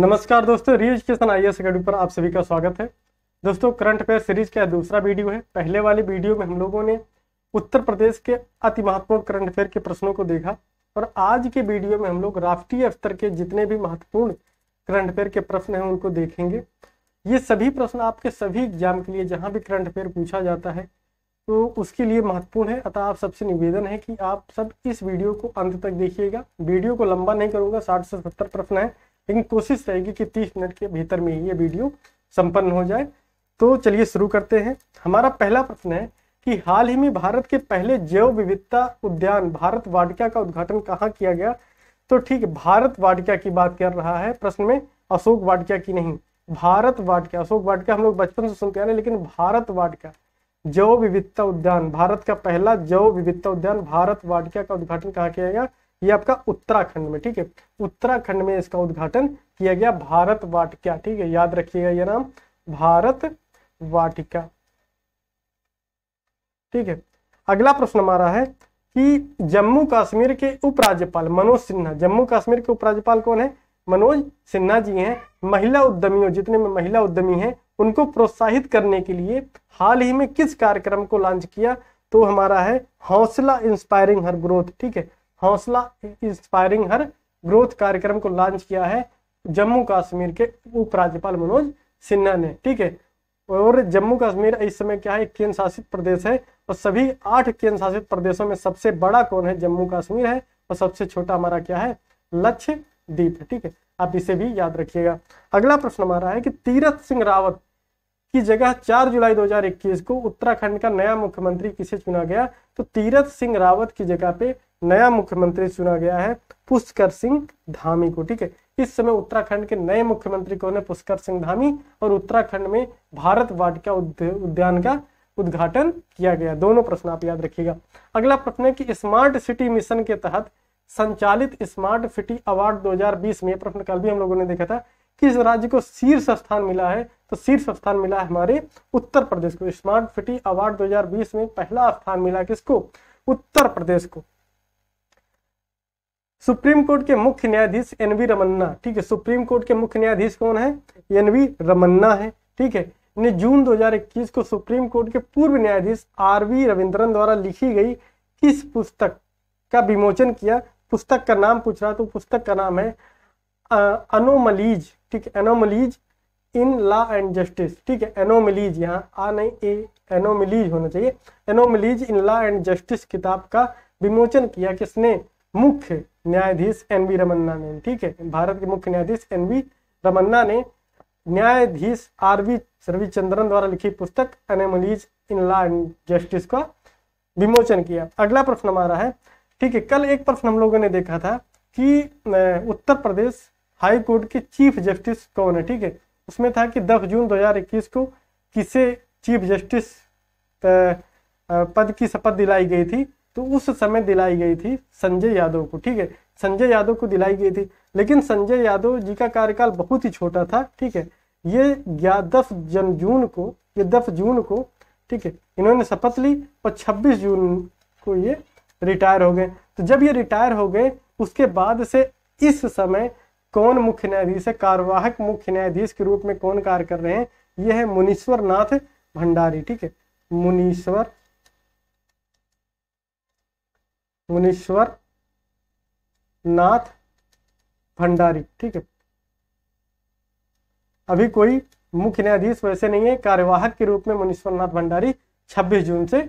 नमस्कार दोस्तों री एजुकेशन आई एस अकेडमी पर आप सभी का स्वागत है दोस्तों करंट अफेयर सीरीज का दूसरा वीडियो है पहले वाले वीडियो में हम लोगों ने उत्तर प्रदेश के अति महत्वपूर्ण करंट अफेयर के प्रश्नों को देखा और आज के वीडियो में हम लोग राष्ट्रीय स्तर के जितने भी महत्वपूर्ण करंट अफेयर के प्रश्न हैं उनको देखेंगे ये सभी प्रश्न आपके सभी एग्जाम के लिए जहाँ भी करंट अफेयर पूछा जाता है तो उसके लिए महत्वपूर्ण है अतः आप सबसे निवेदन है कि आप सब इस वीडियो को अंत तक देखिएगा वीडियो को लंबा नहीं करूँगा साठ से सत्तर प्रश्न है लेकिन कोशिश रहेगी कि तीस मिनट के भीतर में ये वीडियो संपन्न हो जाए तो चलिए शुरू करते हैं हमारा पहला प्रश्न है कि हाल ही में भारत के पहले जैव विविधता उद्यान भारत वाटिका का उद्घाटन कहाँ किया गया तो ठीक भारत वाटिका की बात कर रहा है प्रश्न में अशोक वाटिका की नहीं भारत वाटिका अशोक वाटिका हम लोग बचपन से सुनते हैं लेकिन भारत वाटिका जैव विविधता उद्यान भारत का पहला जैव विविधता उद्यान भारत वाटिका का उद्घाटन कहाँ किया गया ये आपका उत्तराखंड में ठीक है उत्तराखंड में इसका उद्घाटन किया गया भारत वाटिका ठीक है याद रखिएगा यह नाम भारत वाटिका ठीक है अगला प्रश्न हमारा है कि जम्मू कश्मीर के उपराज्यपाल मनोज सिन्हा जम्मू कश्मीर के उपराज्यपाल कौन है मनोज सिन्हा जी हैं महिला उद्यमियों जितने में महिला उद्यमी हैं उनको प्रोत्साहित करने के लिए हाल ही में किस कार्यक्रम को लॉन्च किया तो हमारा है हौसला इंस्पायरिंग हर ग्रोथ ठीक है हौसला इंस्पायरिंग हर ग्रोथ कार्यक्रम को लॉन्च किया है जम्मू कश्मीर के उपराज्यपाल मनोज सिन्हा ने ठीक है और जम्मू कश्मीर इस समय क्या है केंद्र शासित प्रदेश है और सभी आठ केंद्र शासित प्रदेशों में सबसे बड़ा कौन है जम्मू कश्मीर है और सबसे छोटा हमारा क्या है लक्षद्वीप है ठीक है आप इसे भी याद रखिएगा अगला प्रश्न हमारा है कि तीरथ सिंह रावत की जगह 4 जुलाई 2021 को उत्तराखंड का नया मुख्यमंत्री किसे चुना गया तो तीरथ सिंह रावत की जगह पे नया मुख्यमंत्री चुना गया है पुष्कर सिंह धामी को ठीक है इस समय उत्तराखंड के नए मुख्यमंत्री कौन है पुष्कर सिंह धामी और उत्तराखंड में भारत वाटिका उद्यान का उद्घाटन किया गया दोनों प्रश्न आप याद रखिएगा अगला प्रश्न है कि स्मार्ट सिटी मिशन के तहत संचालित स्मार्ट सिटी अवार्ड 2020 में प्रश्न कल भी हम लोगों ने देखा था किस राज्य को शीर्ष स्थान मिला है तो शीर्ष स्थान मिला है हमारे उत्तर प्रदेश को स्मार्ट सिटी अवार्ड 2020 में पहला स्थान मिला किसको उत्तर प्रदेश को सुप्रीम कोर्ट के मुख्य न्यायाधीश एन वी रमन्ना ठीक है सुप्रीम कोर्ट के मुख्य न्यायाधीश कौन है एन वी रमन्ना है ठीक है ने जून 2021 को सुप्रीम कोर्ट के पूर्व न्यायाधीश आर वी रविंद्रन द्वारा लिखी गई किस पुस्तक का विमोचन किया पुस्तक का नाम पूछ रहा तो पुस्तक का नाम है अनोमलीज ठीक है anomalies in law and justice ठीक है एनोमलीज यहाँ आ नहीं ए एनोमलीज होना चाहिए anomalies in law and justice किताब का विमोचन किया किसने मुख्य न्यायाधीश एन वी रमन्ना ने ठीक है भारत के मुख्य न्यायाधीश एन वी रमन्ना ने न्यायाधीश आर वी रविचंद्रन द्वारा लिखी पुस्तक anomalies in law and justice का विमोचन किया अगला प्रश्न हमारा है ठीक है कल एक प्रश्न हम लोगों ने देखा था कि उत्तर प्रदेश हाई कोर्ट के चीफ जस्टिस कौन है ठीक है उसमें था कि 10 जून 2021 को किसे चीफ जस्टिस पद की शपथ दिलाई गई थी तो उस समय दिलाई गई थी संजय यादव को ठीक है संजय यादव को दिलाई गई थी लेकिन संजय यादव जी का कार्यकाल बहुत ही छोटा था ठीक है ये दस जन जून को ये दस जून को ठीक है इन्होंने शपथ ली और 26 जून को ये रिटायर हो गए तो जब ये रिटायर हो गए उसके बाद से इस समय कौन मुख्य न्यायाधीश है कार्यवाहक मुख्य न्यायाधीश के रूप में कौन कार्य कर रहे हैं ये है मुनीश्वर नाथ भंडारी ठीक है मुनीश्वर मुनीश्वर नाथ भंडारी ठीक है अभी कोई मुख्य न्यायाधीश वैसे नहीं है कार्यवाहक के रूप में मुनीश्वर नाथ भंडारी 26 जून से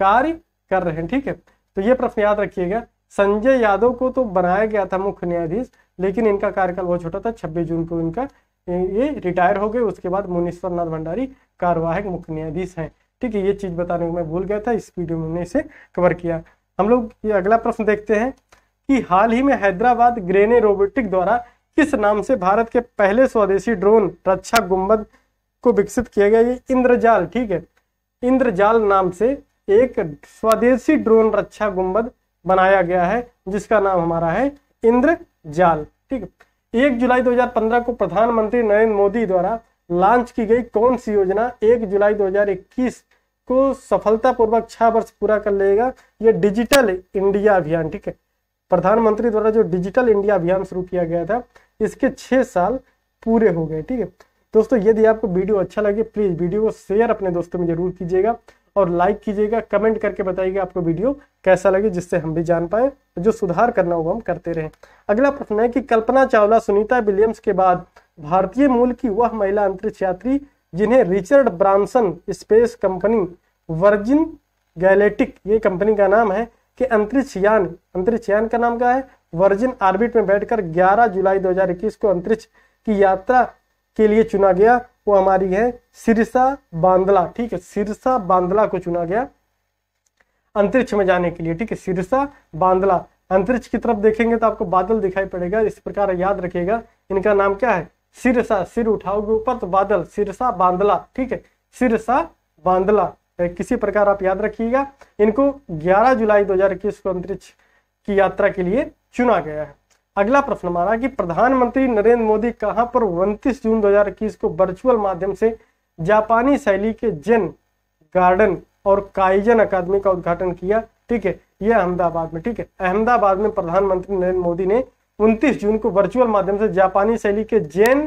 कार्य कर रहे हैं ठीक है तो ये प्रश्न याद रखिएगा संजय यादव को तो बनाया गया था मुख्य न्यायाधीश लेकिन इनका कार्यकाल बहुत छोटा था 26 जून को इनका ये रिटायर हो गए उसके बाद मुनीश्वर नाथ भंडारी कार्यवाहक मुख्य न्यायाधीश है ठीक है ये चीज बताने को मैं भूल गया था इस वीडियो में इसे कवर किया हम लोग ये अगला प्रश्न देखते हैं कि हाल ही में हैदराबाद ग्रेने रोबोटिक द्वारा किस नाम से भारत के पहले स्वदेशी ड्रोन रक्षा गुम्बद को विकसित किया गया ये इंद्रजाल ठीक है इंद्रजाल नाम से एक स्वदेशी ड्रोन रक्षा गुम्बद बनाया गया है जिसका नाम हमारा है इंद्रजाल ठीक है एक जुलाई 2015 को प्रधानमंत्री नरेंद्र मोदी द्वारा लॉन्च की गई कौन सी योजना एक जुलाई को सफलतापूर्वक छह वर्ष पूरा कर लेगा ये डिजिटल इंडिया अभियान ठीक है प्रधानमंत्री द्वारा जो डिजिटल इंडिया अभियान शुरू किया गया था इसके छह साल पूरे हो गए ठीक है दोस्तों यदि आपको वीडियो अच्छा लगे प्लीज वीडियो को शेयर अपने दोस्तों में जरूर कीजिएगा और लाइक कीजिएगा कमेंट करके बताइएगा आपको वीडियो कैसा लगे जिससे हम भी जान पाए जो सुधार करना होगा हम करते रहें अगला प्रश्न है कि कल्पना चावला सुनीता विलियम्स के बाद भारतीय मूल की वह महिला अंतरिक्ष यात्री जिन्हें Richard Branson space company Virgin Galactic ये कंपनी का नाम है कि अंतरिक्ष यान अंतरिक्ष यान का नाम क्या है वर्जिन ऑर्बिट में बैठकर 11 जुलाई 2021 को अंतरिक्ष की यात्रा के लिए चुना गया वो हमारी है सिरसा बांदला ठीक है सिरसा बांदला को चुना गया अंतरिक्ष में जाने के लिए ठीक है सिरसा बांदला अंतरिक्ष की तरफ देखेंगे तो आपको बादल दिखाई पड़ेगा इस प्रकार याद रखेगा इनका नाम क्या है सिरसा सिर उठाओगे ऊपर तो बादल सिरसा बांदला ठीक है सिरसा बांदला तो किसी प्रकार आप याद रखिएगा इनको 11 जुलाई 2021 को अंतरिक्ष की यात्रा के लिए चुना गया है अगला प्रश्न हमारा कि प्रधानमंत्री नरेंद्र मोदी कहां पर उनतीस जून 2021 को वर्चुअल माध्यम से जापानी शैली के जेन गार्डन और काइजन अकादमी का उद्घाटन किया ठीक है यह अहमदाबाद में ठीक है अहमदाबाद में प्रधानमंत्री नरेंद्र मोदी ने 29 जून को वर्चुअल माध्यम से जापानी शैली के जैन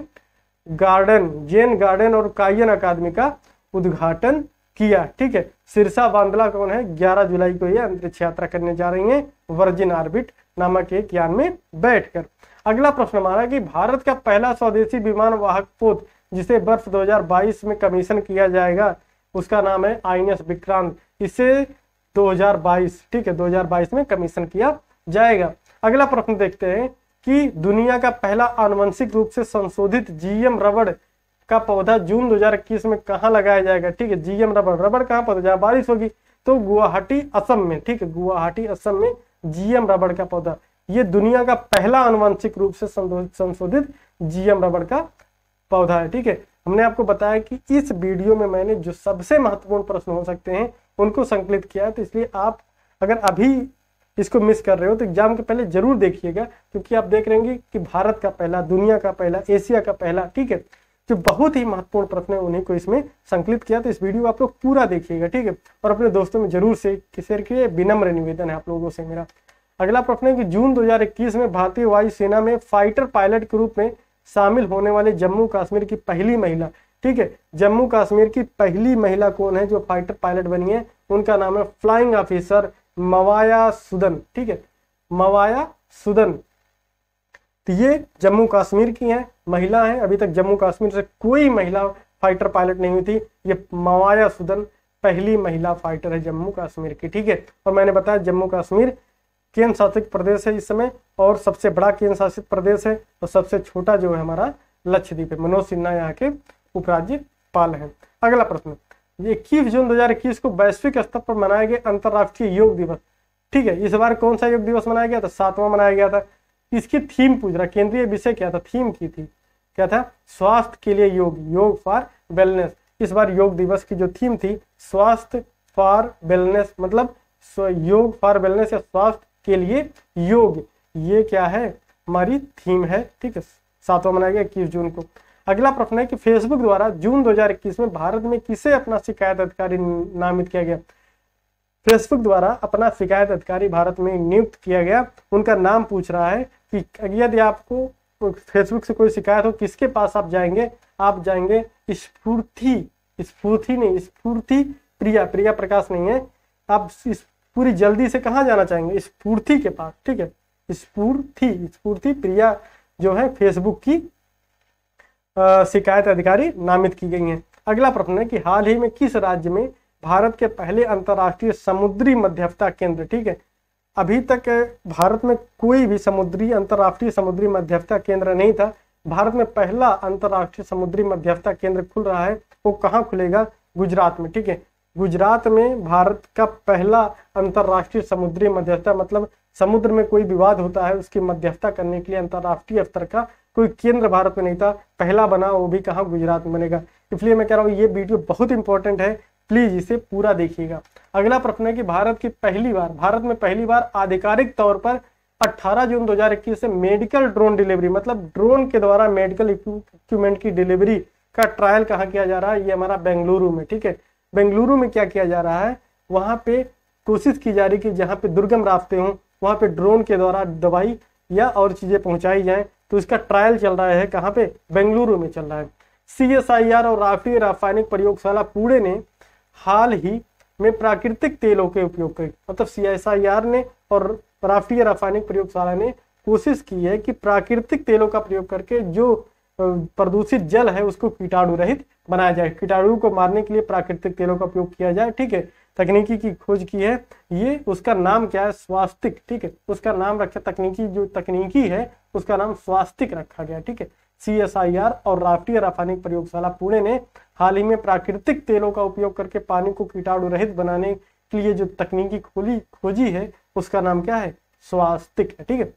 गार्डन जैन गार्डन और कायन अकादमी का उद्घाटन किया ठीक है सिरसा बांदला कौन है 11 जुलाई को ये अंतरिक्ष यात्रा करने जा रही है वर्जिन ऑर्बिट नामक एक यान में बैठकर अगला प्रश्न हमारा कि भारत का पहला स्वदेशी विमान वाहक पोत जिसे वर्ष 2022 में कमीशन किया जाएगा उसका नाम है आई विक्रांत इसे 2022 ठीक है 2022 में कमीशन किया जाएगा अगला प्रश्न देखते हैं कि दुनिया का पहला आनुवंशिक रूप से संशोधित जीएम रबड़ का पौधा जून 2021 में कहा लगाया जाएगा ठीक है जीएम रबड़ रबड़ कहाँ पौधा जहां बारिश होगी तो गुवाहाटी असम में ठीक है गुवाहाटी असम में जीएम रबड़ का पौधा ये दुनिया का पहला आनुवंशिक रूप से संशोधित जीएम रबड़ का पौधा है ठीक है हमने आपको बताया कि इस वीडियो में मैंने जो सबसे महत्वपूर्ण प्रश्न हो सकते हैं उनको संकलित किया है तो इसलिए आप अगर अभी इसको मिस कर रहे हो तो एग्जाम के पहले जरूर देखिएगा क्योंकि आप देख रहेंगे कि भारत का पहला दुनिया का पहला एशिया का पहला ठीक है जो बहुत ही महत्वपूर्ण प्रश्न है उन्हीं को इसमें संकलित किया तो इस वीडियो आप लोग पूरा देखिएगा ठीक है और अपने दोस्तों में जरूर से शेयर किए विनम्र निवेदन है आप लोगों से मेरा अगला प्रश्न है कि जून 2021 में भारतीय वायुसेना में फाइटर पायलट के रूप में शामिल होने वाले जम्मू कश्मीर की पहली महिला ठीक है जम्मू कश्मीर की पहली महिला कौन है जो फाइटर पायलट बनी है उनका नाम है फ्लाइंग ऑफिसर मवाया सुदन ठीक है मवाया सुदन तो ये जम्मू कश्मीर की हैं महिला हैं अभी तक जम्मू कश्मीर से कोई महिला फाइटर पायलट नहीं हुई थी ये मवाया सुदन पहली महिला फाइटर है जम्मू कश्मीर की ठीक है और मैंने बताया जम्मू कश्मीर केंद्र शासित प्रदेश है इस समय और सबसे बड़ा केंद्र शासित प्रदेश है और सबसे छोटा जो है हमारा लक्षद्वीप है मनोज सिन्हा यहाँ के उपराज्यपाल हैं अगला प्रश्न इक्कीस जून 2021 को वैश्विक स्तर पर मनाया गया अंतर्राष्ट्रीय योग दिवस ठीक है इस बार कौन सा योग दिवस मनाया गया था सातवां मनाया गया था इसकी थीम पूछ रहा केंद्रीय विषय क्या था थीम की थी क्या था स्वास्थ्य के लिए योग योग फॉर वेलनेस इस बार योग दिवस की जो थीम थी स्वास्थ्य फॉर वेलनेस मतलब योग फॉर वेलनेस या स्वास्थ्य के लिए योग ये क्या है हमारी थीम है ठीक है सातवां मनाया गया इक्कीस जून को अगला प्रश्न है कि फेसबुक द्वारा जून 2021 में भारत में किसे अपना शिकायत अधिकारी नामित किया गया फेसबुक द्वारा अपना शिकायत अधिकारी भारत में नियुक्त किया गया उनका नाम पूछ रहा है कि यदि आपको फेसबुक से कोई शिकायत हो किसके पास आप जाएंगे आप जाएंगे स्फूर्ति स्फूर्ति नहीं स्फूर्ति प्रिया प्रिया प्रकाश नहीं है आप इस पूरी जल्दी से कहाँ जाना चाहेंगे स्फूर्ति के पास ठीक है स्फूर्ति स्फूर्ति प्रिया जो है फेसबुक की शिकायत अधिकारी नामित की गई हैं अगला प्रश्न है कि हाल ही में किस राज्य में भारत के पहले अंतर्राष्ट्रीय समुद्री मध्यस्थता केंद्र ठीक है अभी तक भारत में कोई भी समुद्री अंतर्राष्ट्रीय समुद्री मध्यस्थता केंद्र नहीं था भारत में पहला अंतर्राष्ट्रीय समुद्री मध्यस्थता केंद्र खुल रहा है वो कहाँ खुलेगा गुजरात में ठीक है गुजरात में भारत का पहला अंतर्राष्ट्रीय समुद्री मध्यस्थता मतलब समुद्र में कोई विवाद होता है उसकी मध्यस्थता करने के लिए अंतर्राष्ट्रीय स्तर का कोई केंद्र भारत में नहीं था पहला बना वो भी कहाँ गुजरात में बनेगा इसलिए मैं कह रहा हूँ ये वीडियो बहुत इंपॉर्टेंट है प्लीज इसे पूरा देखिएगा अगला प्रश्न है कि भारत की पहली बार भारत में पहली बार आधिकारिक तौर पर 18 जून 2021 से मेडिकल ड्रोन डिलीवरी मतलब ड्रोन के द्वारा मेडिकल इक्विपमेंट की डिलीवरी का ट्रायल कहाँ किया जा रहा है ये हमारा बेंगलुरु में ठीक है बेंगलुरु में क्या किया जा रहा है वहाँ पे कोशिश की जा रही कि जहाँ पे दुर्गम रास्ते हों वहाँ पे ड्रोन के द्वारा दवाई या और चीज़ें पहुंचाई जाए तो इसका ट्रायल चल रहा है कहाँ पे बेंगलुरु में चल रहा है सी एस आई आर और राष्ट्रीय रासायनिक प्रयोगशाला पुणे ने हाल ही में प्राकृतिक तेलों के उपयोग कर मतलब सी एस आई आर ने और राष्ट्रीय रासायनिक प्रयोगशाला ने कोशिश की है कि प्राकृतिक तेलों का प्रयोग करके जो प्रदूषित जल है उसको कीटाणु रहित बनाया जाए कीटाणु को मारने के लिए प्राकृतिक तेलों का प्रयोग किया जाए ठीक है तकनीकी की खोज की है ये उसका नाम क्या है स्वास्तिक ठीक है उसका नाम रखा तकनीकी जो तकनीकी है उसका नाम स्वास्तिक रखा गया ठीक है सी एस आई आर और राष्ट्रीय रासायनिक प्रयोगशाला पुणे ने हाल ही में प्राकृतिक तेलों का उपयोग करके पानी को कीटाणु रहित बनाने के लिए जो तकनीकी खोली खोजी है उसका नाम क्या है स्वास्तिक है ठीक है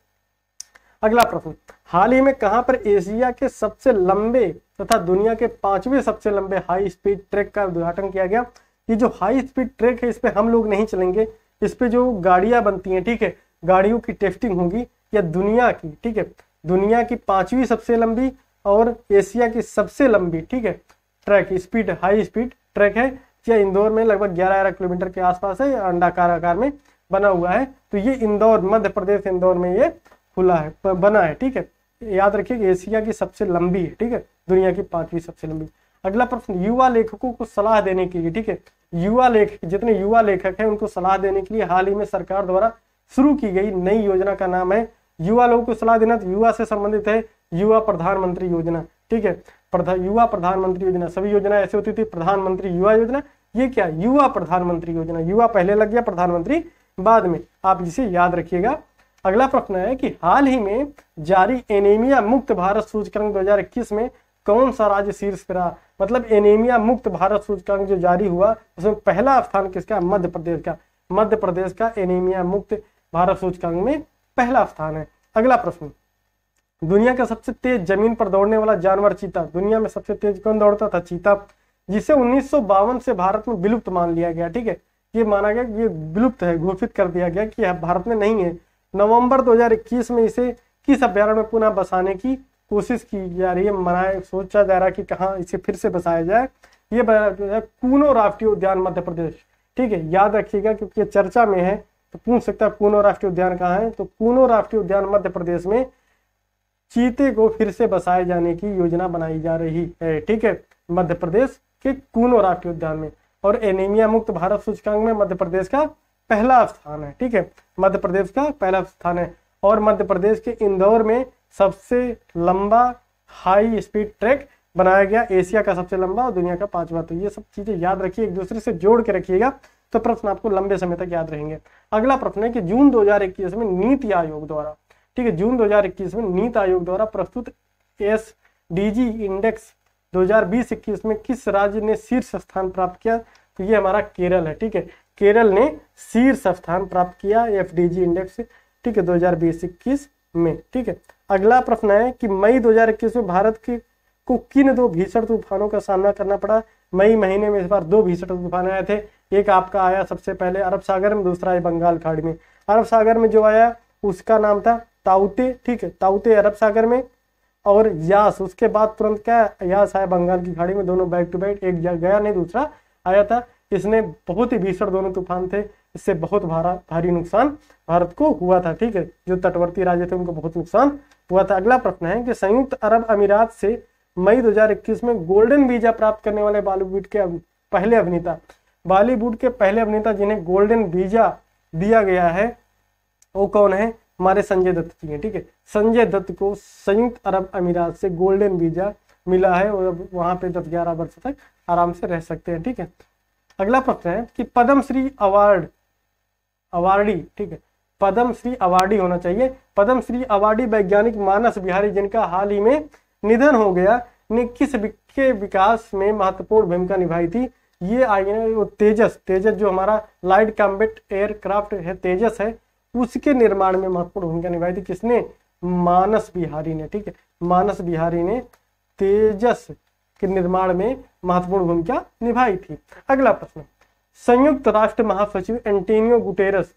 अगला प्रश्न हाल ही में कहां पर एशिया के सबसे लंबे तथा दुनिया के पांचवे सबसे लंबे हाई स्पीड ट्रैक का उद्घाटन किया गया ये जो हाई स्पीड ट्रैक है इस पर हम लोग नहीं चलेंगे इस पे जो गाड़ियां बनती हैं ठीक है गाड़ियों की टेस्टिंग होगी या दुनिया की ठीक है दुनिया की पांचवी सबसे लंबी और एशिया की सबसे लंबी ठीक है track speed high speed track है यह इंदौर में लगभग ग्यारह ग्यारह किलोमीटर के आसपास है अंडाकार आकार में बना हुआ है तो ये इंदौर मध्य प्रदेश इंदौर में ये खुला है बना है ठीक है याद रखिए एशिया की सबसे लंबी है ठीक है दुनिया की पांचवी सबसे लंबी अगला प्रश्न युवा लेखकों को सलाह देने के लिए ठीक है युवा लेखक जितने युवा लेखक हैं उनको सलाह देने के लिए हाल ही में सरकार द्वारा शुरू की गई नई योजना का नाम है युवा लोगों को सलाह देना तो युवा से संबंधित है युवा प्रधानमंत्री योजना ठीक है प्रधा, युवा प्रधानमंत्री योजना सभी योजना ऐसी होती थी प्रधानमंत्री युवा योजना ये क्या युवा प्रधानमंत्री योजना युवा पहले लग गया प्रधानमंत्री बाद में आप जिसे याद रखिएगा अगला प्रश्न है कि हाल ही में जारी एनेमिया मुक्त भारत सूचकांक 2021 में कौन सा राज्य शीर्ष पर रहा मतलब एनेमिया मुक्त भारत सूचकांक जो जारी हुआ उसमें पहला स्थान किसका मध्य प्रदेश का मध्य प्रदेश का एनेमिया मुक्त भारत सूचकांक में पहला स्थान है अगला प्रश्न दुनिया का सबसे तेज जमीन पर दौड़ने वाला जानवर चीता दुनिया में सबसे तेज कौन दौड़ता था चीता जिसे उन्नीस से भारत में विलुप्त मान लिया गया ठीक है ये माना गया कि ये विलुप्त है घोषित कर दिया गया कि यह भारत में नहीं है नवंबर 2021 में इसे किस अभ्यारण्य में पुनः बसाने की कोशिश की जा रही है मनाया सोचा जा रहा है कि कहाँ इसे फिर से बसाया जाए ये कूनो राष्ट्रीय उद्यान मध्य प्रदेश ठीक है याद रखिएगा क्योंकि चर्चा में है तो पूछ सकता है पूनो राष्ट्रीय उद्यान कहाँ है तो पूनो राष्ट्रीय उद्यान मध्य प्रदेश में चीते को फिर से बसाए जाने की योजना बनाई जा रही है ठीक है मध्य प्रदेश के कूनो राष्ट्रीय उद्यान में और एनीमिया मुक्त भारत सूचकांक में मध्य प्रदेश का पहला स्थान है ठीक है मध्य प्रदेश का पहला स्थान है और मध्य प्रदेश के इंदौर में सबसे लंबा हाई स्पीड ट्रैक बनाया गया एशिया का सबसे लंबा और दुनिया का पांचवा तो ये सब चीजें याद रखिए एक दूसरे से जोड़ के रखिएगा तो प्रश्न आपको लंबे समय तक याद रहेंगे अगला प्रश्न है कि जून 2021 में नीति आयोग द्वारा ठीक है जून 2021 में नीति आयोग द्वारा प्रस्तुत एस डीजी इंडेक्स 2020-21 में किस राज्य ने शीर्ष स्थान प्राप्त किया तो ये हमारा केरल है ठीक है केरल ने शीर्ष स्थान प्राप्त किया एफ इंडेक्स ठीक है दो 21 में ठीक है अगला प्रश्न है कि मई 2021 में भारत के को किन दो भीषण तूफानों का सामना करना पड़ा मई महीने में इस बार दो भीषण तूफान आए थे एक आपका आया सबसे पहले अरब सागर में दूसरा है बंगाल खाड़ी में अरब सागर में जो आया उसका नाम था ताउते ठीक है ताउते अरब सागर में और यास उसके बाद तुरंत क्या यास आया बंगाल की खाड़ी में दोनों बैक टू बैक एक गया नहीं दूसरा आया था इसने बहुत ही भीषण दोनों तूफान थे इससे बहुत भारा भारी नुकसान भारत को हुआ था ठीक है जो तटवर्ती राज्य थे उनको बहुत नुकसान हुआ था अगला प्रश्न है कि संयुक्त अरब अमीरात से मई 2021 में गोल्डन वीजा प्राप्त करने वाले बॉलीवुड के पहले अभिनेता बॉलीवुड के पहले अभिनेता जिन्हें गोल्डन वीजा दिया गया है वो कौन है हमारे संजय दत्त जी हैं ठीक है संजय दत्त को संयुक्त अरब अमीरात से गोल्डन वीजा मिला है और अब वहाँ पे दस ग्यारह वर्ष तक आराम से रह सकते हैं ठीक है अगला प्रश्न है कि पद्मश्री श्री अवार्ड अवार्डी ठीक है पद्मश्री अवार्डी होना चाहिए पद्मश्री अवार्डी वैज्ञानिक मानस बिहारी जिनका हाल ही में निधन हो गया ने किस के विकास में महत्वपूर्ण भूमिका निभाई थी ये आईएनए वो तेजस तेजस जो हमारा लाइट कॉम्बेट एयरक्राफ्ट है तेजस है उसके निर्माण में महत्वपूर्ण भूमिका निभाई थी किसने मानस बिहारी ने ठीक है मानस बिहारी ने तेजस के निर्माण में महत्वपूर्ण भूमिका निभाई थी अगला प्रश्न संयुक्त राष्ट्र महासचिव एंटोनियो गुटेरस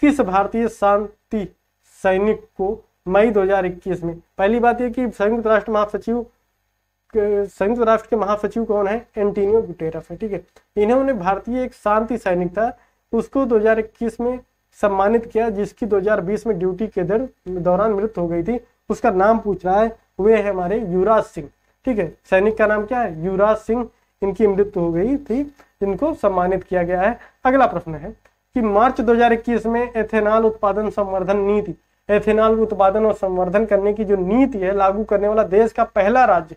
किस भारतीय शांति सैनिक को मई 2021 में पहली बात यह कि संयुक्त राष्ट्र महासचिव संयुक्त राष्ट्र के महासचिव कौन है एंटीनियो गुटेरस है ठीक है इन्होंने भारतीय एक शांति सैनिक था उसको 2021 में सम्मानित किया जिसकी 2020 में ड्यूटी के दर दौरान मृत्यु हो गई थी उसका नाम पूछ रहा है वे है हमारे युवराज सिंह ठीक है सैनिक का नाम क्या है युवराज सिंह इनकी मृत्यु हो गई थी इनको सम्मानित किया गया है अगला प्रश्न है कि मार्च 2021 में एथेनॉल उत्पादन संवर्धन नीति एथेनॉल उत्पादन और संवर्धन करने की जो नीति है लागू करने वाला देश का पहला राज्य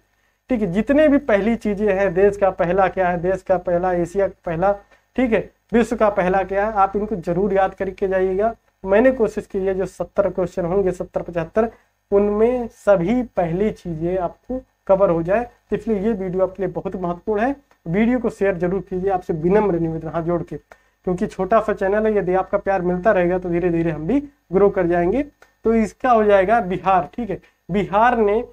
ठीक है जितने भी पहली चीजें हैं देश का पहला क्या है देश का पहला एशिया का पहला ठीक है विश्व का पहला क्या है आप इनको जरूर याद करके जाइएगा मैंने कोशिश की है जो सत्तर क्वेश्चन होंगे सत्तर पचहत्तर उनमें सभी पहली चीजें आपको कवर हो जाए तो इसलिए ये वीडियो आपके लिए बहुत महत्वपूर्ण है वीडियो को शेयर जरूर कीजिए आपसे विनम्र निवेदन हाथ जोड़ के क्योंकि छोटा सा चैनल है यदि आपका प्यार मिलता रहेगा तो धीरे धीरे हम भी ग्रो कर जाएंगे तो इसका हो जाएगा बिहार ठीक है बिहार ने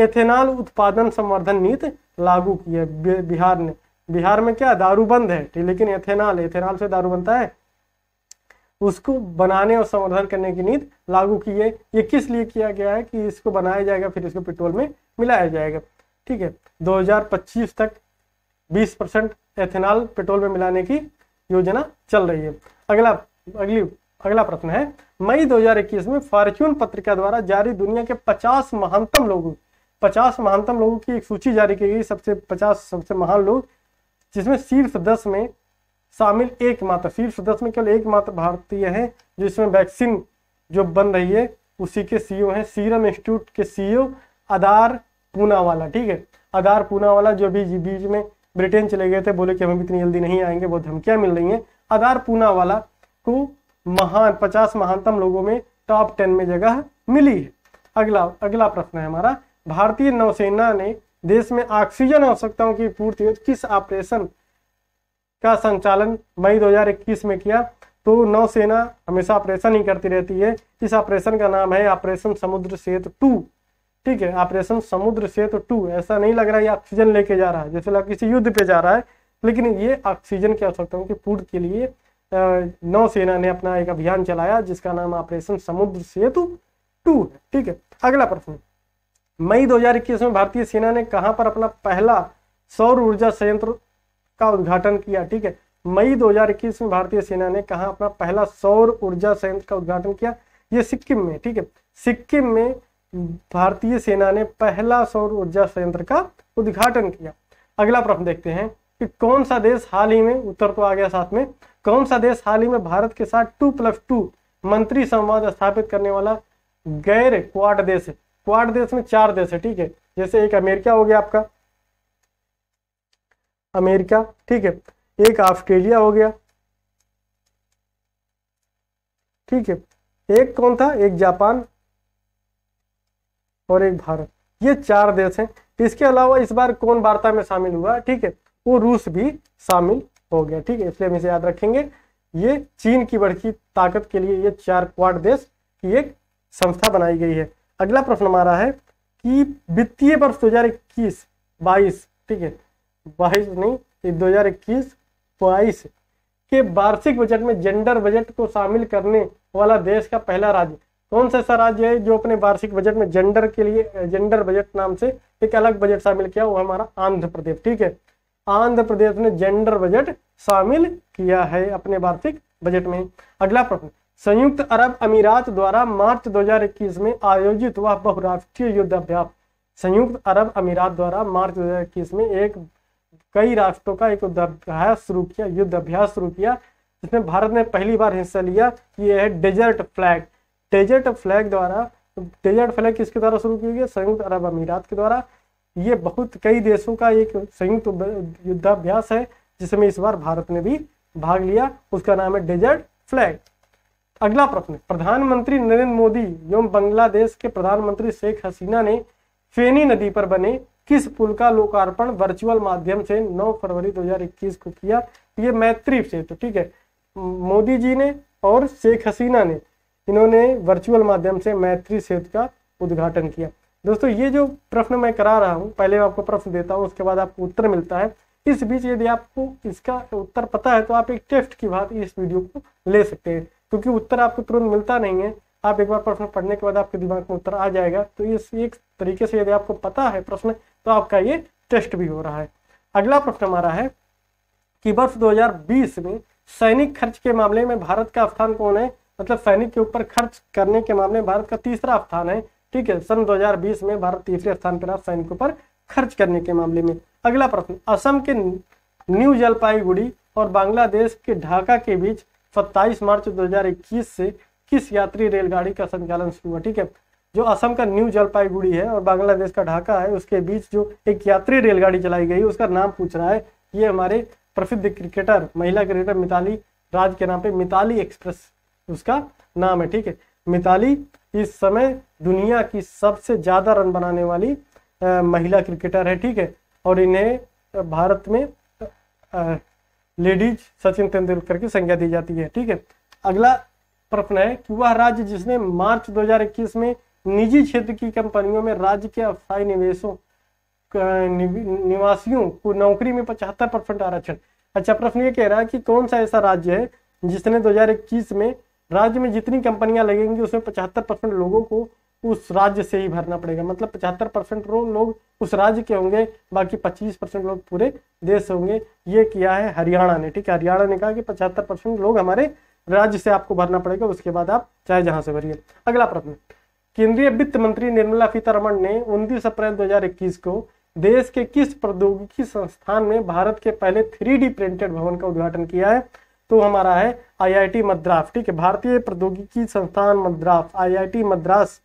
एथेनॉल उत्पादन संवर्धन नीति लागू की है बिहार ने बिहार में क्या दारू बंद है ठीक लेकिन एथेनॉल एथेनॉल से दारू बनता है उसको बनाने और संवर्धन करने की नीति लागू की है ये किस लिए किया गया है कि इसको बनाया जाएगा फिर इसको पेट्रोल में मिलाया जाएगा ठीक है 2025 तक 20 परसेंट एथेनॉल पेट्रोल में मिलाने की योजना चल रही है अगला अगली अगला प्रश्न है मई 2021 में फॉर्च्यून पत्रिका द्वारा जारी दुनिया के 50 महानतम लोगों पचास महानतम लोगों की एक सूची जारी की गई सबसे पचास सबसे महान लोग जिसमें शीर्ष दस में शामिल एकमात्र शीर्ष दस में केवल एकमात्र भारतीय है जिसमें वैक्सीन जो बन रही है उसी के सीईओ हैं सीरम इंस्टीट्यूट के सीईओ अदार पूनावाला ठीक है अदार पूनावाला जो अभी बीच में ब्रिटेन चले गए थे बोले कि हम इतनी जल्दी नहीं आएंगे बहुत धमकियां मिल रही हैं अदार पूनावाला को महान पचास महानतम लोगों में टॉप टेन में जगह मिली है अगला अगला प्रश्न है हमारा भारतीय नौसेना ने देश में ऑक्सीजन आवश्यकताओं की पूर्ति किस ऑपरेशन का संचालन मई 2021 में किया तो नौसेना हमेशा ऑपरेशन ही करती रहती है इस ऑपरेशन का नाम है ऑपरेशन समुद्र सेतु टू ठीक है ऑपरेशन समुद्र सेतु टू ऐसा नहीं लग रहा है ऑक्सीजन लेके जा रहा है जैसे लग किसी युद्ध पे जा रहा है लेकिन ये ऑक्सीजन की आवश्यकताओं की पूर्ति के लिए नौसेना ने अपना एक अभियान चलाया जिसका नाम ऑपरेशन समुद्र सेतु टू है ठीक है अगला प्रश्न मई 2021 में भारतीय सेना ने कहां पर अपना पहला सौर ऊर्जा संयंत्र का उद्घाटन किया ठीक है मई 2021 में भारतीय सेना ने कहा अपना पहला सौर ऊर्जा संयंत्र का उद्घाटन किया ये सिक्किम में ठीक है सिक्किम में भारतीय सेना ने पहला सौर ऊर्जा संयंत्र का उद्घाटन किया अगला प्रश्न देखते हैं कि कौन सा देश हाल ही में उत्तर तो आ गया साथ में कौन सा देश हाल ही में भारत के साथ टू प्लस टू मंत्री संवाद स्थापित करने वाला गैर क्वाड देश है क्वाड देश में चार देश है ठीक है जैसे एक अमेरिका हो गया आपका अमेरिका ठीक है एक ऑस्ट्रेलिया हो गया ठीक है एक कौन था एक जापान और एक भारत ये चार देश हैं इसके अलावा इस बार कौन वार्ता में शामिल हुआ ठीक है वो रूस भी शामिल हो गया ठीक है इसलिए हम इसे याद रखेंगे ये चीन की बढ़ती ताकत के लिए ये चार क्वाड देश की एक संस्था बनाई गई है अगला प्रश्न हमारा है कि वित्तीय वर्ष दो हजार इक्कीस बाईस ठीक है बाईस नहीं दो हजार इक्कीस बाईस के वार्षिक बजट में जेंडर बजट को शामिल करने वाला देश का पहला राज्य कौन सा ऐसा राज्य है जो अपने वार्षिक बजट में जेंडर के लिए जेंडर बजट नाम से एक अलग बजट शामिल किया वो हमारा आंध्र प्रदेश ठीक है आंध्र प्रदेश ने जेंडर बजट शामिल किया है अपने वार्षिक बजट में अगला प्रश्न संयुक्त अरब अमीरात द्वारा मार्च 2021 में आयोजित हुआ बहुराष्ट्रीय युद्ध अभ्यास संयुक्त अरब अमीरात द्वारा मार्च 2021 में एक कई राष्ट्रों का एक युद्धाभ्यास शुरू किया युद्ध अभ्यास शुरू किया जिसमें भारत ने पहली बार हिस्सा लिया ये है डेजर्ट फ्लैग डेजर्ट फ्लैग द्वारा डेजर्ट फ्लैग किसके द्वारा शुरू किया गया संयुक्त अरब अमीरात के द्वारा ये बहुत कई देशों का एक संयुक्त युद्धाभ्यास है जिसमें इस बार भारत ने भी भाग लिया उसका नाम है डेजर्ट फ्लैग अगला प्रश्न प्रधानमंत्री नरेंद्र मोदी एवं बांग्लादेश के प्रधानमंत्री शेख हसीना ने फेनी नदी पर बने किस पुल का लोकार्पण वर्चुअल माध्यम से 9 फरवरी 2021 को किया ये मैत्री तो ठीक है मोदी जी ने और शेख हसीना ने इन्होंने वर्चुअल माध्यम से मैत्री सेतु का उद्घाटन किया दोस्तों ये जो प्रश्न मैं करा रहा हूँ पहले आपको प्रश्न देता हूँ उसके बाद आपको उत्तर मिलता है इस बीच यदि आपको इसका उत्तर पता है तो आप एक टेस्ट की बात इस वीडियो को ले सकते हैं क्योंकि उत्तर आपको तुरंत मिलता नहीं है आप एक बार प्रश्न पढ़ने के बाद आपके दिमाग में उत्तर आ जाएगा तो इस एक तरीके से यदि आपको पता है प्रश्न तो आपका ये टेस्ट भी हो रहा है अगला प्रश्न हमारा है कि वर्ष 2020 में सैनिक खर्च के मामले में भारत का स्थान कौन है मतलब सैनिक के ऊपर खर्च करने के मामले में भारत का तीसरा स्थान है ठीक है सन 2020 में भारत तीसरे स्थान पर सैनिकों सैनिक ऊपर खर्च करने के मामले में अगला प्रश्न असम के न्यू जलपाईगुड़ी और बांग्लादेश के ढाका के बीच सत्ताईस मार्च 2021 से किस यात्री रेलगाड़ी का संचालन शुरू हुआ ठीक है जो असम का न्यू जलपाईगुड़ी है और बांग्लादेश का ढाका है उसके बीच जो एक यात्री रेलगाड़ी चलाई गई उसका नाम पूछ रहा है ये हमारे प्रसिद्ध क्रिकेटर महिला क्रिकेटर मिताली राज के नाम पे मिताली एक्सप्रेस उसका नाम है ठीक है मिताली इस समय दुनिया की सबसे ज़्यादा रन बनाने वाली महिला क्रिकेटर है ठीक है और इन्हें भारत में लेडीज सचिन तेंदुलकर की संज्ञा दी जाती है ठीक है अगला प्रश्न है कि वह राज्य जिसने मार्च 2021 में निजी क्षेत्र की कंपनियों में राज्य के अस्थायी निवेशों निवासियों को नौकरी में पचहत्तर परसेंट आरक्षण अच्छा प्रश्न ये कह रहा है कि कौन सा ऐसा राज्य है जिसने 2021 में राज्य में जितनी कंपनियां लगेंगी उसमें पचहत्तर परसेंट लोगों को उस राज्य से ही भरना पड़ेगा मतलब पचहत्तर परसेंट लोग उस राज्य के होंगे बाकी पच्चीस परसेंट लोग पूरे देश होंगे ये किया है हरियाणा ने ठीक है हरियाणा ने कहा कि पचहत्तर परसेंट लोग हमारे राज्य से आपको भरना पड़ेगा उसके बाद आप चाहे जहां से भरिए अगला प्रश्न केंद्रीय वित्त मंत्री निर्मला सीतारमण ने उन्तीस अप्रैल दो को देश के किस प्रौद्योगिकी संस्थान में भारत के पहले थ्री प्रिंटेड भवन का उद्घाटन किया है तो हमारा है आईआईटी मद्रास ठीक है भारतीय प्रौद्योगिकी संस्थान मद्रास आईआईटी मद्रास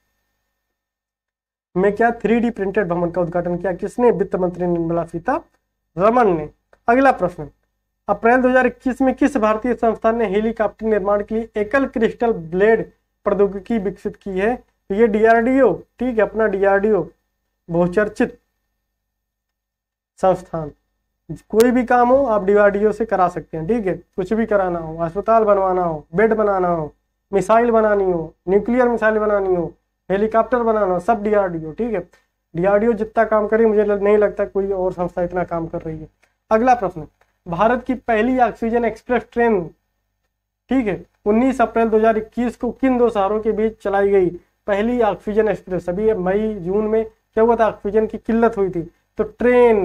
में क्या थ्री प्रिंटेड भवन का उद्घाटन किया किसने वित्त मंत्री निर्मला रमन ने अगला प्रश्न अप्रैल 2021 में किस भारतीय संस्थान ने हेलीकॉप्टर निर्माण के लिए एकल क्रिस्टल ब्लेड प्रौद्योगिकी विकसित की है तो ये डीआरडीओ ठीक है अपना डीआरडीओ बहुचर्चित संस्थान कोई भी काम हो आप डीआरडीओ से करा सकते हैं ठीक है कुछ भी कराना हो अस्पताल बनवाना हो बेड बनाना हो मिसाइल बनानी हो न्यूक्लियर मिसाइल बनानी हो हेलीकॉप्टर बनाना सब डीआरडीओ ठीक है डीआरडीओ जितना काम करे मुझे नहीं लगता कोई और संस्था इतना काम कर रही है अगला प्रश्न भारत की पहली ऑक्सीजन एक्सप्रेस ट्रेन ठीक है उन्नीस अप्रैल दो को किन दो शहरों के बीच चलाई गई पहली ऑक्सीजन एक्सप्रेस अभी मई जून में क्या हुआ था ऑक्सीजन की किल्लत हुई थी तो ट्रेन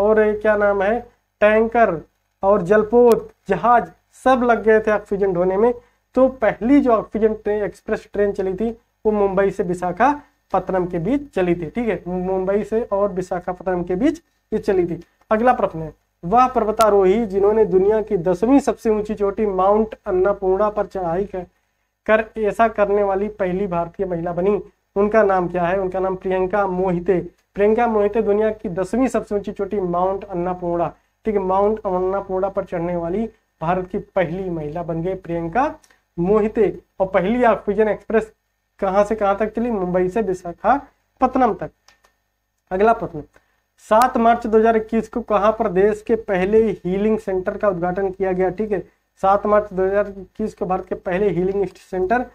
और क्या नाम है टैंकर और जलपोत जहाज सब लग गए थे ऑक्सीजन ढोने में तो पहली जो ऑक्सीजन ट्रेन एक्सप्रेस ट्रेन चली थी वो मुंबई से विशाखापत्तनम के बीच चली थी ठीक है मुंबई से और विशाखापत्तनम के बीच ये चली थी अगला प्रश्न है वह पर्वतारोही जिन्होंने दुनिया की दसवीं सबसे ऊंची चोटी माउंट अन्नपूर्णा पर चढ़ाई कर, कर ऐसा करने वाली पहली भारतीय महिला बनी उनका नाम क्या है उनका नाम प्रियंका मोहिते प्रियंका मोहिते दुनिया की दसवीं सबसे ऊंची चोटी माउंट अन्नापूर्णा ठीक है माउंट अन्नापूर्णा पर चढ़ने वाली भारत की पहली महिला बन गई प्रियंका मोहिते और पहली ऑक्सीजन एक्सप्रेस कहां से कहां तक चली मुंबई से विशाखापत्तनम तक अगला प्रश्न सात मार्च 2021 को कहां पर देश के पहले हीलिंग सेंटर का उद्घाटन किया गया ठीक है सात मार्च 2021 को भारत के पहले हीलिंग सेंटर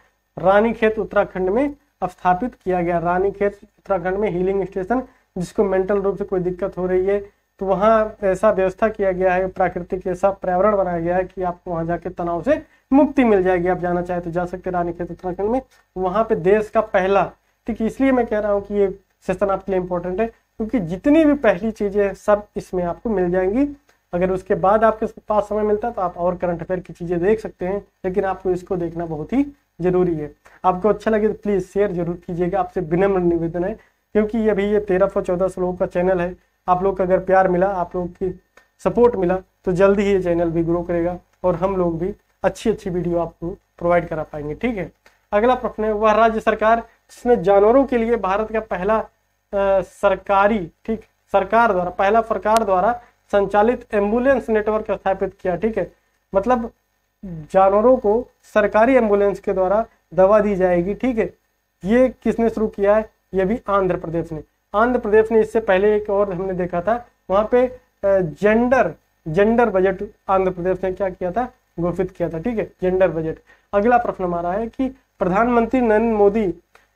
रानीखेत उत्तराखंड में स्थापित किया गया रानीखेत उत्तराखंड में हीलिंग स्टेशन जिसको मेंटल रूप से कोई दिक्कत हो रही है तो वहाँ ऐसा व्यवस्था किया गया है प्राकृतिक ऐसा पर्यावरण बनाया गया है कि आपको वहाँ जाके तनाव से मुक्ति मिल जाएगी आप जाना चाहे तो जा सकते रानी खेत उत्तराखंड में वहाँ पे देश का पहला ठीक है इसलिए मैं कह रहा हूँ कि ये सेशन आपके लिए इंपॉर्टेंट है क्योंकि जितनी भी पहली चीजें हैं सब इसमें आपको मिल जाएंगी अगर उसके बाद आपके पास समय मिलता है तो आप और करंट अफेयर की चीजें देख सकते हैं लेकिन आपको इसको देखना बहुत ही जरूरी है आपको अच्छा लगे तो प्लीज शेयर जरूर कीजिएगा आपसे विनम्र निवेदन है क्योंकि ये अभी ये तेरह सौ चौदह सौ लोगों का चैनल है आप लोग का अगर प्यार मिला आप लोग की सपोर्ट मिला तो जल्दी ही ये चैनल भी ग्रो करेगा और हम लोग भी अच्छी अच्छी वीडियो आपको प्रोवाइड करा पाएंगे ठीक है अगला प्रश्न है वह राज्य सरकार जिसने जानवरों के लिए भारत का पहला आ, सरकारी ठीक सरकार द्वारा पहला सरकार द्वारा संचालित एम्बुलेंस नेटवर्क स्थापित किया ठीक है मतलब जानवरों को सरकारी एम्बुलेंस के द्वारा दवा दी जाएगी ठीक है ये किसने शुरू किया है ये भी आंध्र प्रदेश ने आंध्र प्रदेश ने इससे पहले एक और हमने देखा था वहाँ पे gender gender budget Andhra Pradesh ने क्या किया था घोषित किया था ठीक है जेंडर बजट अगला प्रश्न हमारा है कि प्रधानमंत्री नरेंद्र मोदी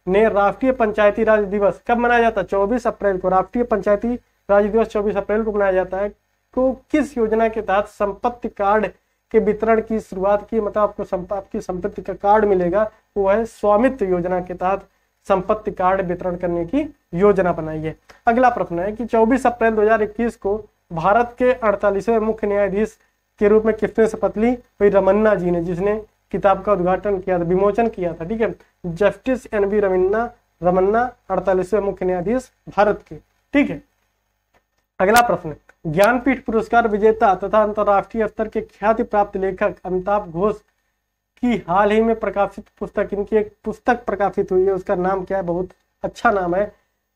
ने राष्ट्रीय पंचायती राज दिवस कब मनाया जाता है चौबीस अप्रैल को राष्ट्रीय पंचायती राज दिवस चौबीस अप्रैल को मनाया जाता है को तो किस योजना के तहत संपत्ति कार्ड के वितरण की शुरुआत की मतलब आपको संप, आपकी संपत्ति का कार्ड मिलेगा वो है स्वामित्व योजना के तहत संपत्ति कार्ड वितरण करने की योजना बनाई है अगला प्रश्न है कि 24 अप्रैल 2021 को भारत के अड़तालीसवें मुख्य न्यायाधीश के रूप में किसने शपथ ली भाई रमन्ना जी ने जिसने किताब का उद्घाटन किया था विमोचन किया था ठीक है जस्टिस एन बी रविन्ना रमन्ना अड़तालीसवें मुख्य न्यायाधीश भारत के ठीक है अगला प्रश्न ज्ञानपीठ पुरस्कार विजेता तथा अंतर्राष्ट्रीय स्तर के ख्याति प्राप्त लेखक अमिताभ घोष की हाल ही में प्रकाशित पुस्तक इनकी एक पुस्तक प्रकाशित हुई है उसका नाम क्या है बहुत अच्छा नाम है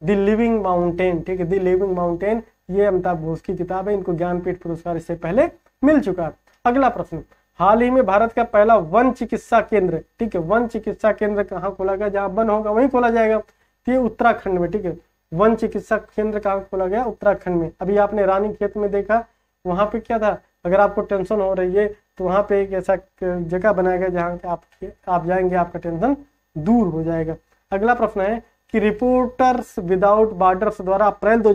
द लिविंग माउंटेन ठीक है द लिविंग माउंटेन ये अमिताभ घोष की किताब है इनको ज्ञानपीठ पुरस्कार इससे पहले मिल चुका है अगला प्रश्न हाल ही में भारत का पहला वन चिकित्सा केंद्र ठीक है वन चिकित्सा केंद्र कहाँ खोला गया जहाँ वन होगा वहीं खोला जाएगा ये उत्तराखंड में ठीक है वन चिकित्सा केंद्र कहाँ खोला गया उत्तराखंड में अभी आपने रानी खेत में देखा वहाँ पे क्या था अगर आपको टेंशन हो रही है तो वहाँ पे एक ऐसा जगह बनाया गया जहाँ आप आप जाएंगे आपका टेंशन दूर हो जाएगा अगला प्रश्न है कि रिपोर्टर्स विदाउट बॉर्डर्स द्वारा अप्रैल दो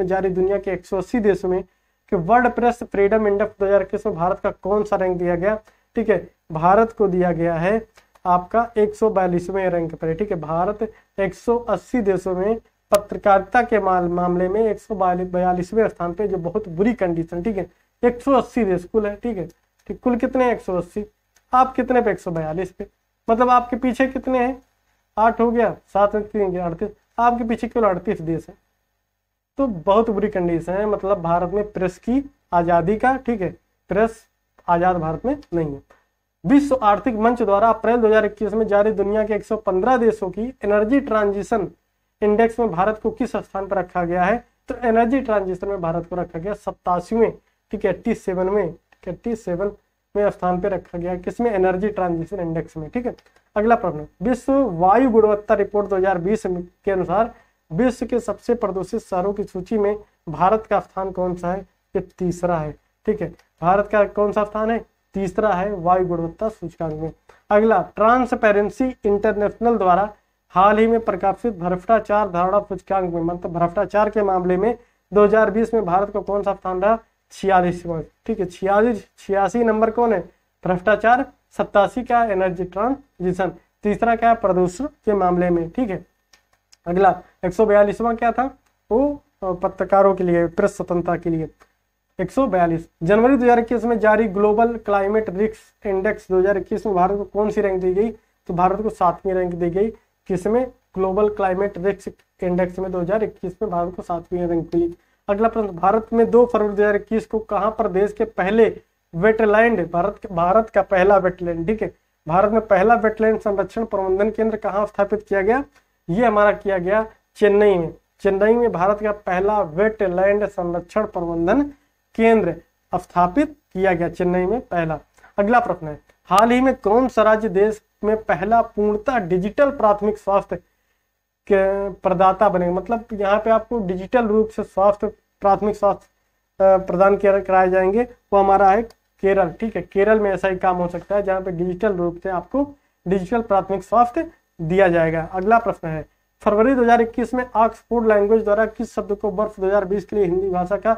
में जारी दुनिया के एक देशों में कि वर्ल्ड प्रेस फ्रीडम इंडेक्स दो हजार में भारत का कौन सा रैंक दिया गया ठीक है भारत को दिया गया है आपका एक सौ बयालीसवें रैंक पर ठीक है भारत 180 देशों में पत्रकारिता के माल, मामले में एक सौ बयालीसवें स्थान पे जो बहुत बुरी कंडीशन ठीक है 180 देश कुल है ठीक है ठीक कुल कितने एक 180 आप कितने पे 142 पे मतलब आपके पीछे कितने हैं आठ हो गया सात तीन अड़तीस आपके पीछे केवल अड़तीस देश है तो बहुत बुरी कंडीशन है मतलब भारत में प्रेस की आज़ादी का ठीक है प्रेस आज़ाद भारत में नहीं है विश्व आर्थिक मंच द्वारा अप्रैल 2021 में जारी दुनिया के 115 देशों की एनर्जी ट्रांजिशन इंडेक्स में भारत को किस स्थान पर रखा गया है तो एनर्जी ट्रांजिशन में भारत को रखा गया सत्तासीवें ठीक है एट्टी सेवन में एट्टी सेवन में स्थान पर रखा गया किसमें एनर्जी ट्रांजिशन इंडेक्स में ठीक है अगला प्रश्न विश्व वायु गुणवत्ता रिपोर्ट दो के अनुसार विश्व के सबसे प्रदूषित शहरों की सूची में भारत का स्थान कौन सा है ये तीसरा है ठीक है भारत का कौन सा स्थान है तीसरा है वायु गुणवत्ता सूचकांक में अगला ट्रांसपेरेंसी इंटरनेशनल द्वारा हाल ही में प्रकाशित भ्रष्टाचार धारणा सूचकांक में मतलब भ्रष्टाचार के मामले में 2020 में भारत का कौन सा स्थान रहा छियालीस ठीक है छियालीस छियासी नंबर कौन है भ्रष्टाचार सत्तासी का एनर्जी ट्रांसिशन तीसरा क्या है प्रदूषण के मामले में ठीक है अगला एक क्या था वो पत्रकारों के लिए प्रेस स्वतंत्रता के लिए 142 जनवरी 2021 में जारी ग्लोबल क्लाइमेट रिस्क इंडेक्स 2021 में भारत को कौन सी रैंक दी गई तो भारत को सातवीं रैंक दी गई किसमें ग्लोबल क्लाइमेट रिस्क इंडेक्स में 2021 में भारत को सातवीं रैंक मिली अगला प्रश्न भारत में दो फरवरी 2021 को कहां पर देश के पहले वेटलैंड भारत भारत का पहला वेटलैंड ठीक है भारत में पहला वेटलैंड संरक्षण प्रबंधन केंद्र कहाँ स्थापित किया गया ये हमारा किया गया चेन्नई में चेन्नई में भारत का पहला वेटलैंड संरक्षण प्रबंधन केंद्र स्थापित किया गया चेन्नई में पहला अगला प्रश्न है हाल ही में कौन सा राज्य देश में पहला पूर्णतः डिजिटल प्राथमिक स्वास्थ्य प्रदाता बनेगा मतलब यहाँ पे आपको डिजिटल रूप से स्वास्थ्य प्राथमिक स्वास्थ्य प्रदान कराए जाएंगे वो हमारा है केरल ठीक है केरल में ऐसा ही काम हो सकता है जहाँ पे डिजिटल रूप से आपको डिजिटल प्राथमिक स्वास्थ्य दिया जाएगा अगला प्रश्न है फरवरी 2021 में ऑक्सफोर्ड लैंग्वेज द्वारा किस शब्द को वर्ष 2020 के लिए हिंदी भाषा का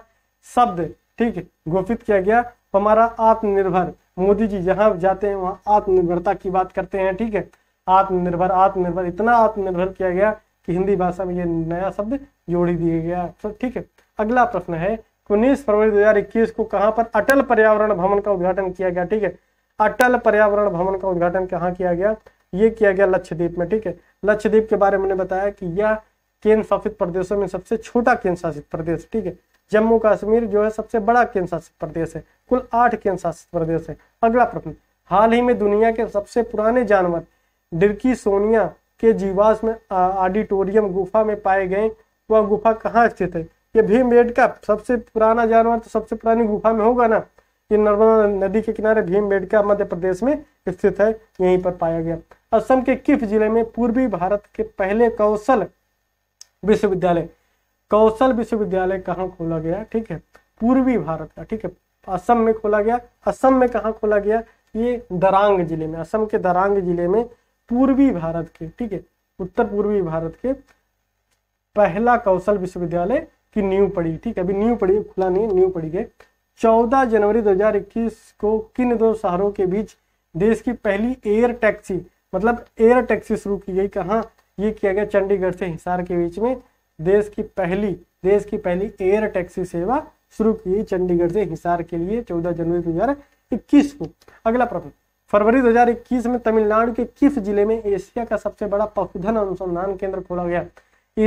शब्द ठीक घोषित किया गया हमारा आत्मनिर्भर मोदी जी जहां जाते हैं वहां आत्मनिर्भरता की बात करते हैं ठीक है आत्मनिर्भर आत्मनिर्भर इतना आत्मनिर्भर किया गया कि हिंदी भाषा में ये नया शब्द जोड़ी दिया गया तो ठीक है अगला प्रश्न है उन्नीस फरवरी दो को कहाँ पर अटल पर्यावरण भवन का उद्घाटन किया गया ठीक है अटल पर्यावरण भवन का उद्घाटन कहाँ किया गया ये किया गया लक्षद्वीप में ठीक है लक्षद्वीप के बारे में बताया कि यह केंद्र शासित प्रदेशों में सबसे छोटा केंद्र शासित प्रदेश ठीक है जम्मू कश्मीर जो है सबसे बड़ा केंद्र शासित प्रदेश है कुल आठ केंद्र शासित प्रदेश है अगला प्रश्न हाल ही में दुनिया के सबसे पुराने जानवर डिरकी सोनिया के में ऑडिटोरियम गुफा में पाए गए वह गुफा कहाँ स्थित है ये भीम का सबसे पुराना जानवर तो सबसे पुरानी गुफा में होगा ना ये नर्मदा नदी के किनारे भीम भीमबेटका मध्य प्रदेश में स्थित है यहीं पर पाया गया असम के किफ जिले में पूर्वी भारत के पहले कौशल विश्वविद्यालय कौशल विश्वविद्यालय कहाँ खोला गया ठीक है पूर्वी भारत का ठीक है असम में खोला गया असम में कहाँ खोला गया ये दरांग जिले में असम के दरांग जिले में पूर्वी भारत के ठीक है उत्तर पूर्वी भारत के पहला कौशल विश्वविद्यालय की न्यू पड़ी ठीक है अभी न्यू पड़ी खुला नहीं न्यू पड़ी गए 14 जनवरी 2021 को किन दो शहरों के बीच देश की पहली एयर टैक्सी मतलब एयर टैक्सी शुरू की गई कहाँ ये किया गया चंडीगढ़ से हिसार के बीच में देश की पहली देश की पहली एयर टैक्सी सेवा शुरू की गई चंडीगढ़ से हिसार के लिए 14 जनवरी 2021 को अगला प्रश्न फरवरी 2021 में तमिलनाडु के किस जिले में एशिया का सबसे बड़ा पशुधन अनुसंधान केंद्र खोला गया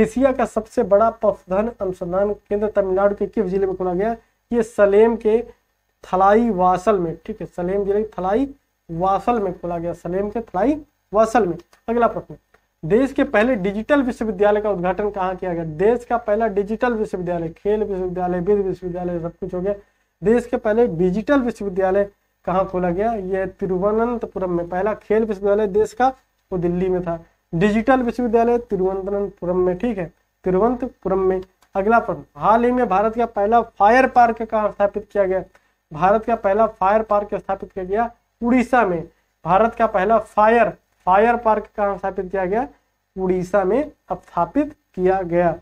एशिया का सबसे बड़ा पशुधन अनुसंधान केंद्र तमिलनाडु के किस जिले में खोला गया ये सलेम के थलाई वासल में ठीक है सलेम जिले की थलाई वासल में खोला गया सलेम के थलाई वासल में अगला प्रश्न देश के पहले डिजिटल विश्वविद्यालय का उद्घाटन कहाँ किया गया देश का पहला डिजिटल विश्वविद्यालय खेल विश्वविद्यालय विधि विश्वविद्यालय सब कुछ हो गया देश के पहले डिजिटल विश्वविद्यालय कहाँ खोला गया यह तिरुवनंतपुरम में पहला खेल विश्वविद्यालय देश का वो दिल्ली में था डिजिटल विश्वविद्यालय तिरुवनंतपुरम में ठीक है तिरुवनंतपुरम में अगला प्रश्न हाल ही में भारत का पहला फायर पार्क कहाँ स्थापित किया गया भारत का पहला फायर पार्क स्थापित किया गया उड़ीसा में भारत का पहला फायर फायर पार्क कहाँ स्थापित किया गया उड़ीसा में स्थापित किया गया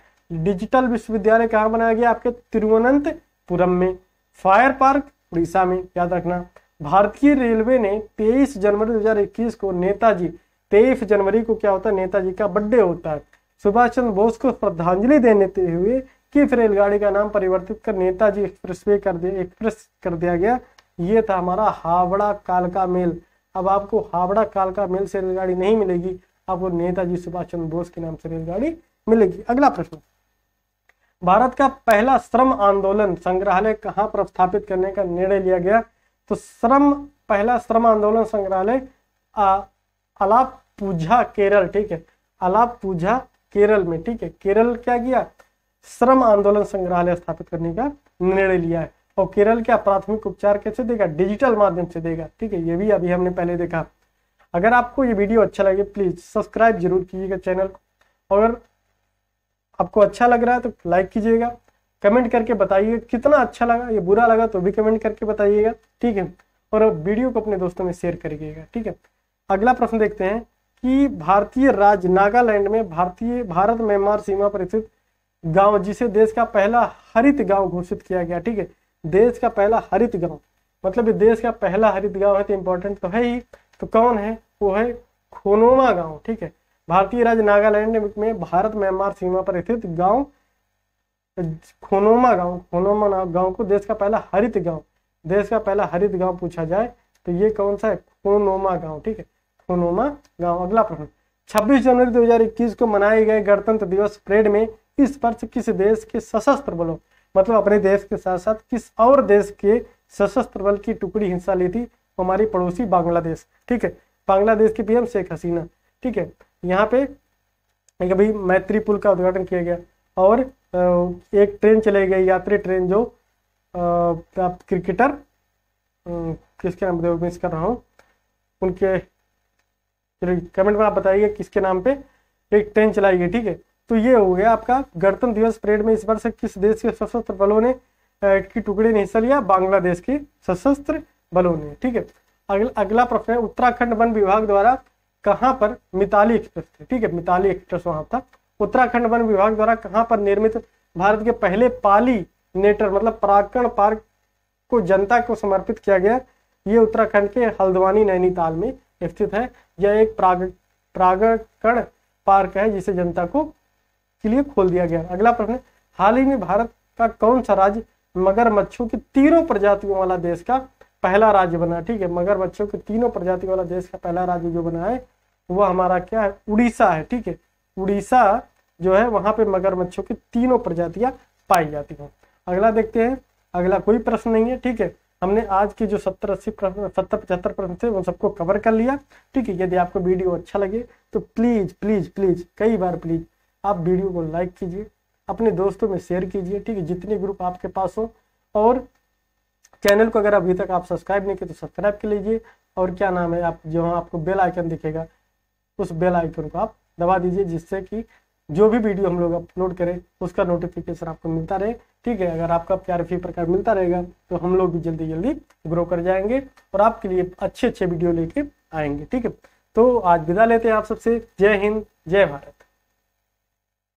डिजिटल विश्वविद्यालय कहाँ बनाया गया आपके तिरुवनंतपुरम में फायर पार्क उड़ीसा में याद रखना भारतीय रेलवे ने 23 जनवरी 2021 को नेताजी 23 जनवरी को क्या होता है नेताजी का बर्थडे होता है सुभाष चंद्र बोस को श्रद्धांजलि देते हुए किस रेलगाड़ी का नाम परिवर्तित कर नेताजी वे कर दिया एक्सप्रेस कर दिया गया ये था हमारा हावड़ा कालका मेल अब आपको हावड़ा कालका मेल से रेलगाड़ी नहीं मिलेगी आपको नेताजी सुभाष चंद्र बोस के नाम से रेलगाड़ी मिलेगी अगला प्रश्न भारत का पहला श्रम आंदोलन संग्रहालय कहाँ पर स्थापित करने का निर्णय लिया गया तो श्रम पहला श्रम आंदोलन संग्रहालय अलाप पूजा केरल ठीक है अलाप पूजा केरल में ठीक है केरल क्या किया श्रम आंदोलन संग्रहालय स्थापित करने का निर्णय लिया है और केरल क्या प्राथमिक उपचार कैसे देगा डिजिटल माध्यम से देगा ठीक है ये भी अभी हमने पहले देखा अगर आपको ये वीडियो अच्छा लगे प्लीज सब्सक्राइब जरूर कीजिएगा चैनल अगर आपको अच्छा लग रहा है तो लाइक कीजिएगा कमेंट करके बताइएगा कितना अच्छा लगा ये बुरा लगा तो भी कमेंट करके बताइएगा ठीक है और वीडियो को अपने दोस्तों में शेयर करिएगा ठीक है अगला प्रश्न देखते हैं कि भारतीय राज्य नागालैंड में भारतीय भारत म्यांमार सीमा पर स्थित गांव जिसे देश का पहला हरित गांव घोषित किया गया ठीक है देश का पहला हरित गांव मतलब ये देश का पहला हरित गांव है तो इम्पोर्टेंट तो है ही तो कौन है वो है खोनोमा गांव ठीक है भारतीय राज्य नागालैंड में भारत म्यांमार सीमा पर स्थित गांव खोनोमा गांव खोनोमा गांव को देश का पहला हरित गाँव देश का पहला हरित गाँव पूछा जाए तो ये कौन सा है खोनोमा गांव ठीक है सोनोमा गांव अगला प्रश्न 26 जनवरी 2021 को मनाए गए गणतंत्र दिवस परेड में इस वर्ष किस देश के सशस्त्र बलों मतलब अपने देश के साथ साथ किस और देश के सशस्त्र बल की टुकड़ी हिंसा ली थी हमारी पड़ोसी बांग्लादेश ठीक है बांग्लादेश के पीएम शेख हसीना ठीक है यहाँ पे कभी मैत्री पुल का उद्घाटन किया गया और एक ट्रेन चलाई गई यात्री ट्रेन जो आप क्रिकेटर किसके नाम देव मिस कर रहा हूँ उनके चलिए कमेंट में आप बताइए किसके नाम पे एक ट्रेन चलाई गई ठीक है तो ये हो गया आपका गणतंत्र दिवस परेड में इस वर्ष किस देश के सशस्त्र बलों ने की टुकड़े ने हिस्सा लिया बांग्लादेश के सशस्त्र बलों ने ठीक है अगल, अगला प्रश्न है उत्तराखंड वन विभाग द्वारा कहाँ पर मिताली एक्सप्रेस थे ठीक है मिताली एक्सप्रेस वहां था उत्तराखंड वन विभाग द्वारा कहाँ पर निर्मित भारत के पहले पाली नेटर मतलब पराकण पार्क को जनता को समर्पित किया गया ये उत्तराखंड के हल्द्वानी नैनीताल में स्थित है यह एक प्राग प्रागकण पार्क है जिसे जनता को के लिए खोल दिया गया अगला प्रश्न हाल ही में भारत का कौन सा राज्य मगरमच्छों की तीनों प्रजातियों वाला देश का पहला राज्य बना ठीक है मगरमच्छों की तीनों प्रजातियों वाला देश का पहला राज्य जो बना है वह हमारा क्या है उड़ीसा है ठीक है उड़ीसा जो है वहां पे मगरमच्छों की तीनों प्रजातियां पाई जाती हैं अगला देखते हैं अगला कोई प्रश्न नहीं है ठीक है हमने आज के जो सत्तर अस्सी सत्तर पचहत्तर प्रश्न थे उन सबको कवर कर लिया ठीक है यदि आपको वीडियो अच्छा लगे तो प्लीज़ प्लीज़ प्लीज़ कई बार प्लीज़ आप वीडियो को लाइक कीजिए अपने दोस्तों में शेयर कीजिए ठीक है जितने ग्रुप आपके पास हो और चैनल को अगर अभी तक आप सब्सक्राइब नहीं किए तो सब्सक्राइब कर लीजिए और क्या नाम है आप जो आपको बेल आइकन दिखेगा उस बेल आइकन को आप दबा दीजिए जिससे कि जो भी वीडियो हम लोग अपलोड करें उसका नोटिफिकेशन आपको मिलता रहे ठीक है अगर आपका प्यार इसी प्रकार मिलता रहेगा तो हम लोग भी जल्दी जल्दी ग्रो कर जाएंगे और आपके लिए अच्छे अच्छे वीडियो लेके आएंगे ठीक है तो आज विदा लेते हैं आप सबसे जय हिंद जय भारत